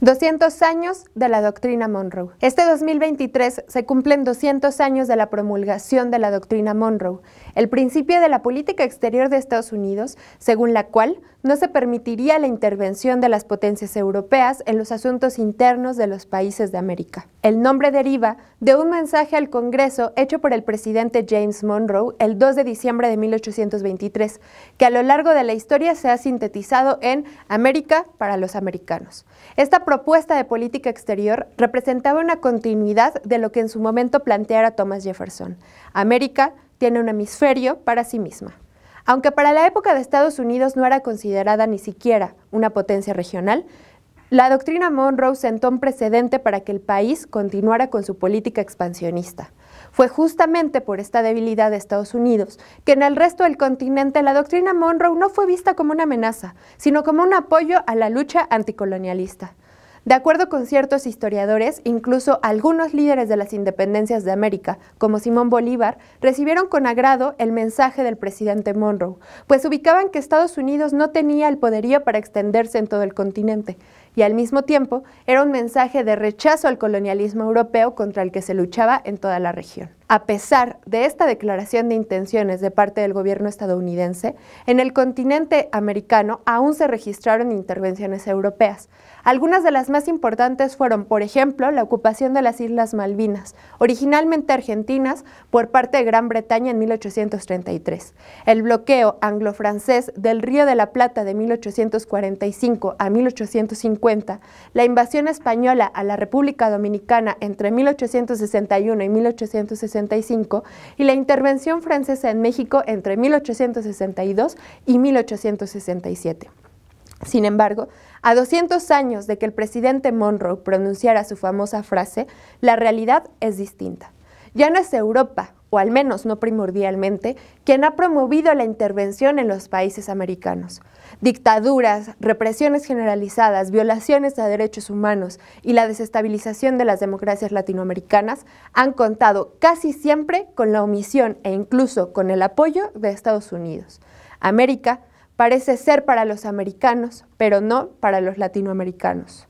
200 años de la doctrina Monroe. Este 2023 se cumplen 200 años de la promulgación de la doctrina Monroe, el principio de la política exterior de Estados Unidos, según la cual no se permitiría la intervención de las potencias europeas en los asuntos internos de los países de América. El nombre deriva de un mensaje al Congreso hecho por el presidente James Monroe el 2 de diciembre de 1823, que a lo largo de la historia se ha sintetizado en América para los americanos. Esta propuesta de política exterior representaba una continuidad de lo que en su momento planteara Thomas Jefferson. América tiene un hemisferio para sí misma. Aunque para la época de Estados Unidos no era considerada ni siquiera una potencia regional, la doctrina Monroe sentó un precedente para que el país continuara con su política expansionista. Fue justamente por esta debilidad de Estados Unidos que en el resto del continente la doctrina Monroe no fue vista como una amenaza, sino como un apoyo a la lucha anticolonialista. De acuerdo con ciertos historiadores, incluso algunos líderes de las independencias de América, como Simón Bolívar, recibieron con agrado el mensaje del presidente Monroe, pues ubicaban que Estados Unidos no tenía el poderío para extenderse en todo el continente y al mismo tiempo era un mensaje de rechazo al colonialismo europeo contra el que se luchaba en toda la región. A pesar de esta declaración de intenciones de parte del gobierno estadounidense, en el continente americano aún se registraron intervenciones europeas. Algunas de las más importantes fueron, por ejemplo, la ocupación de las Islas Malvinas, originalmente argentinas, por parte de Gran Bretaña en 1833, el bloqueo anglo-francés del Río de la Plata de 1845 a 1850, cuenta La invasión española a la República Dominicana entre 1861 y 1865 y la intervención francesa en México entre 1862 y 1867. Sin embargo, a 200 años de que el presidente Monroe pronunciara su famosa frase, la realidad es distinta. Ya no es Europa, o al menos no primordialmente, quien ha promovido la intervención en los países americanos. Dictaduras, represiones generalizadas, violaciones a derechos humanos y la desestabilización de las democracias latinoamericanas han contado casi siempre con la omisión e incluso con el apoyo de Estados Unidos. América parece ser para los americanos, pero no para los latinoamericanos.